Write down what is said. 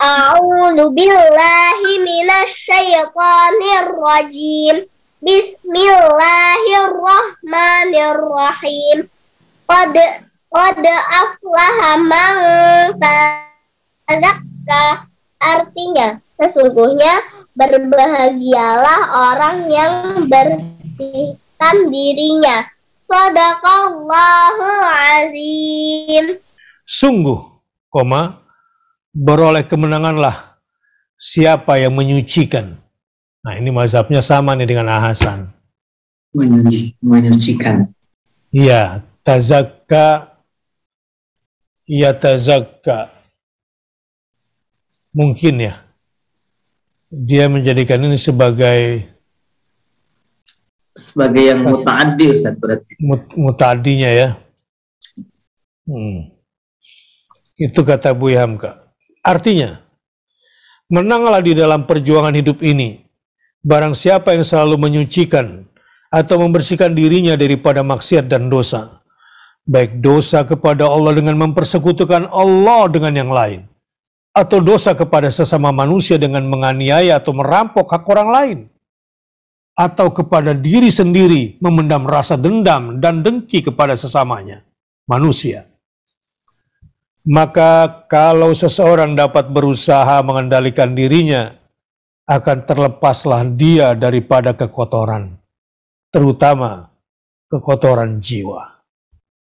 A'udzu billahi minasyaitonir rajim. Bismillahirrahmanirrahim. Qad qad aflaha man tazakka. Artinya, sesungguhnya berbahagialah orang yang bersihkan dirinya. Sadaqallahul azim. Sungguh, koma beroleh kemenanganlah siapa yang menyucikan. Nah ini mazhabnya sama nih dengan Ahasan. Menyuci, menyucikan. Iya, tazakka, iya tazakka. Mungkin ya, dia menjadikan ini sebagai sebagai yang mutadi Ustaz berarti. Mut, mutadinya ya. Hmm. Itu kata Bu Yamka. Artinya, menanglah di dalam perjuangan hidup ini. Barang siapa yang selalu menyucikan atau membersihkan dirinya daripada maksiat dan dosa, baik dosa kepada Allah dengan mempersekutukan Allah dengan yang lain, atau dosa kepada sesama manusia dengan menganiaya atau merampok hak orang lain, atau kepada diri sendiri memendam rasa dendam dan dengki kepada sesamanya, manusia. Maka kalau seseorang dapat berusaha mengendalikan dirinya, akan terlepaslah dia daripada kekotoran, terutama kekotoran jiwa.